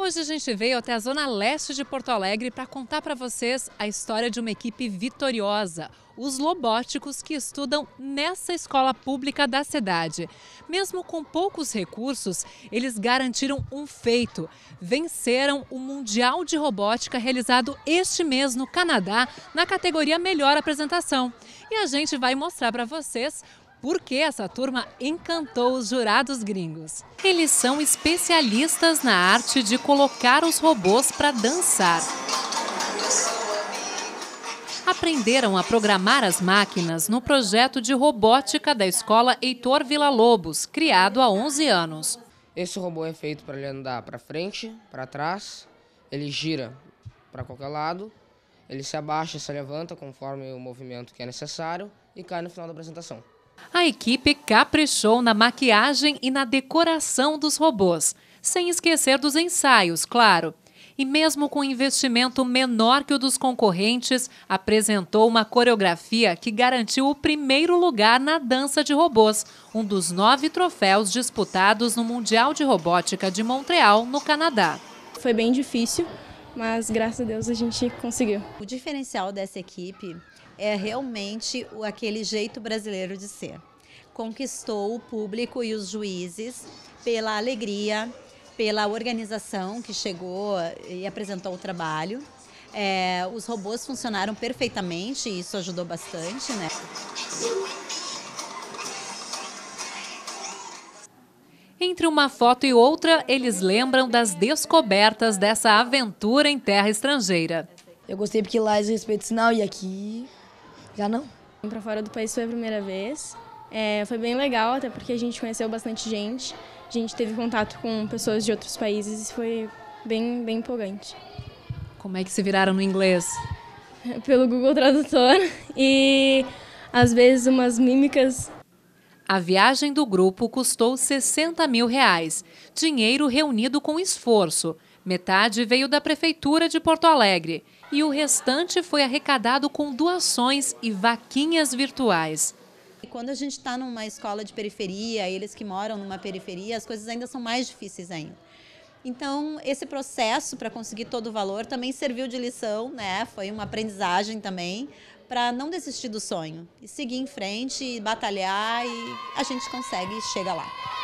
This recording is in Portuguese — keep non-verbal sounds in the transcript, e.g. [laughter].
Hoje a gente veio até a zona leste de Porto Alegre para contar para vocês a história de uma equipe vitoriosa, os lobóticos que estudam nessa escola pública da cidade. Mesmo com poucos recursos, eles garantiram um feito: venceram o Mundial de Robótica realizado este mês no Canadá, na categoria Melhor Apresentação. E a gente vai mostrar para vocês porque essa turma encantou os jurados gringos. Eles são especialistas na arte de colocar os robôs para dançar. Aprenderam a programar as máquinas no projeto de robótica da escola Heitor Vila lobos criado há 11 anos. Esse robô é feito para ele andar para frente, para trás, ele gira para qualquer lado, ele se abaixa, se levanta conforme o movimento que é necessário e cai no final da apresentação. A equipe caprichou na maquiagem e na decoração dos robôs, sem esquecer dos ensaios, claro. E mesmo com investimento menor que o dos concorrentes, apresentou uma coreografia que garantiu o primeiro lugar na dança de robôs, um dos nove troféus disputados no Mundial de Robótica de Montreal, no Canadá. Foi bem difícil, mas graças a Deus a gente conseguiu. O diferencial dessa equipe é realmente aquele jeito brasileiro de ser. Conquistou o público e os juízes pela alegria, pela organização que chegou e apresentou o trabalho. É, os robôs funcionaram perfeitamente, e isso ajudou bastante, né? Entre uma foto e outra, eles lembram das descobertas dessa aventura em terra estrangeira. Eu gostei porque lá eles respeitam o sinal e aqui já não. para fora do país foi a primeira vez. É, foi bem legal, até porque a gente conheceu bastante gente. A gente teve contato com pessoas de outros países e foi bem, bem empolgante. Como é que se viraram no inglês? [laughs] Pelo Google Tradutor e às vezes umas mímicas a viagem do grupo custou 60 mil reais, dinheiro reunido com esforço. Metade veio da Prefeitura de Porto Alegre e o restante foi arrecadado com doações e vaquinhas virtuais. E quando a gente está numa escola de periferia, eles que moram numa periferia, as coisas ainda são mais difíceis ainda. Então, esse processo para conseguir todo o valor também serviu de lição, né? Foi uma aprendizagem também para não desistir do sonho e seguir em frente, batalhar e a gente consegue e chega lá.